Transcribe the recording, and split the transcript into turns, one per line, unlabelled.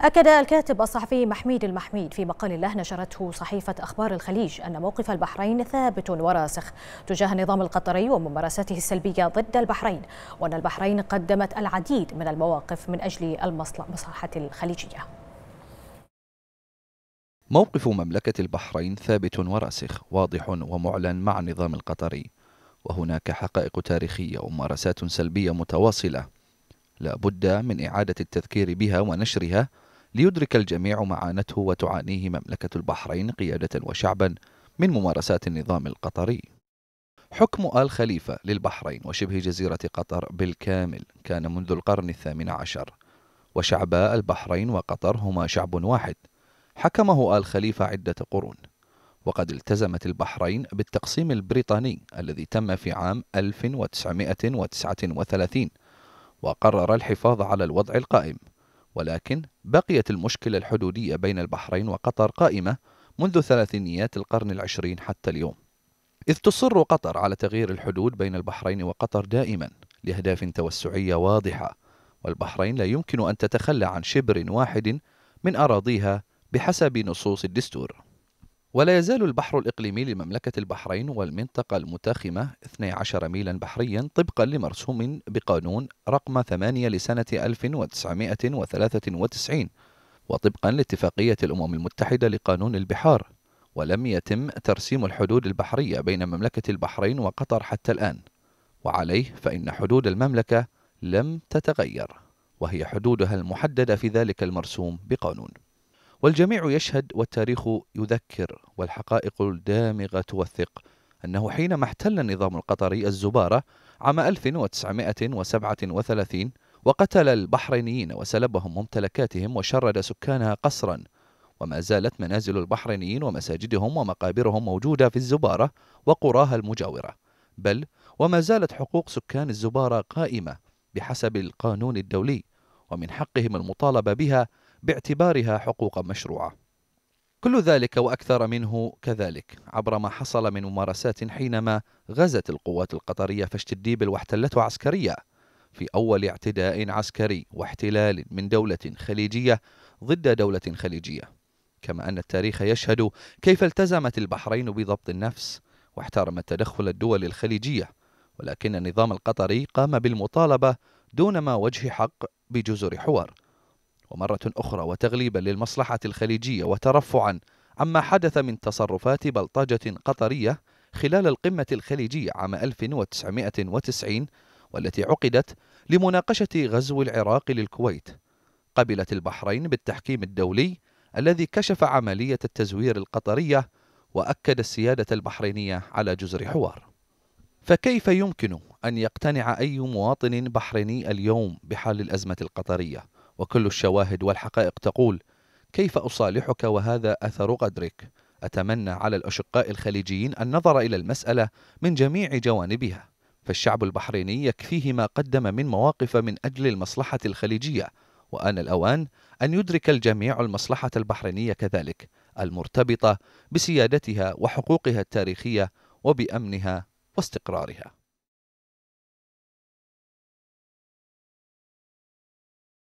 أكد الكاتب الصحفي محميد المحميد في مقال له نشرته صحيفة أخبار الخليج أن موقف البحرين ثابت وراسخ تجاه النظام القطري وممارساته السلبية ضد البحرين وأن البحرين قدمت العديد من المواقف من أجل المصلحة الخليجية موقف مملكة البحرين ثابت وراسخ واضح ومعلن مع النظام القطري وهناك حقائق تاريخية وممارسات سلبية متواصلة لا بد من إعادة التذكير بها ونشرها ليدرك الجميع معانته وتعانيه مملكة البحرين قيادة وشعبا من ممارسات النظام القطري. حكم آل خليفة للبحرين وشبه جزيرة قطر بالكامل كان منذ القرن الثامن عشر، وشعبا البحرين وقطر هما شعب واحد، حكمه آل خليفة عدة قرون، وقد التزمت البحرين بالتقسيم البريطاني الذي تم في عام 1939 وقرر الحفاظ على الوضع القائم ولكن بقيت المشكلة الحدودية بين البحرين وقطر قائمة منذ ثلاثينيات القرن العشرين حتى اليوم إذ تصر قطر على تغيير الحدود بين البحرين وقطر دائما لأهداف توسعية واضحة والبحرين لا يمكن أن تتخلى عن شبر واحد من أراضيها بحسب نصوص الدستور ولا يزال البحر الإقليمي لمملكة البحرين والمنطقة المتاخمة 12 ميلا بحريا طبقا لمرسوم بقانون رقم 8 لسنة 1993 وطبقا لاتفاقية الأمم المتحدة لقانون البحار ولم يتم ترسيم الحدود البحرية بين مملكة البحرين وقطر حتى الآن وعليه فإن حدود المملكة لم تتغير وهي حدودها المحددة في ذلك المرسوم بقانون والجميع يشهد والتاريخ يذكر والحقائق الدامغة توثق أنه حينما احتل النظام القطري الزبارة عام 1937 وقتل البحرينيين وسلبهم ممتلكاتهم وشرد سكانها قصرا وما زالت منازل البحرينيين ومساجدهم ومقابرهم موجودة في الزبارة وقراها المجاورة بل وما زالت حقوق سكان الزبارة قائمة بحسب القانون الدولي ومن حقهم المطالبة بها باعتبارها حقوق مشروعة كل ذلك وأكثر منه كذلك عبر ما حصل من ممارسات حينما غزت القوات القطرية فشت الديبل واحتلته عسكريا في أول اعتداء عسكري واحتلال من دولة خليجية ضد دولة خليجية كما أن التاريخ يشهد كيف التزمت البحرين بضبط النفس واحترمت تدخل الدول الخليجية ولكن النظام القطري قام بالمطالبة دون ما وجه حق بجزر حوار ومرة أخرى وتغليبا للمصلحة الخليجية وترفعا عما حدث من تصرفات بلطجة قطرية خلال القمة الخليجية عام 1990 والتي عقدت لمناقشة غزو العراق للكويت. قبلت البحرين بالتحكيم الدولي الذي كشف عملية التزوير القطرية وأكد السيادة البحرينية على جزر حوار. فكيف يمكن أن يقتنع أي مواطن بحريني اليوم بحال الأزمة القطرية؟ وكل الشواهد والحقائق تقول كيف أصالحك وهذا أثر قدرك أتمنى على الأشقاء الخليجيين النظر إلى المسألة من جميع جوانبها فالشعب البحريني يكفيه ما قدم من مواقف من أجل المصلحة الخليجية وآن الأوان أن يدرك الجميع المصلحة البحرينية كذلك المرتبطة بسيادتها وحقوقها التاريخية وبأمنها واستقرارها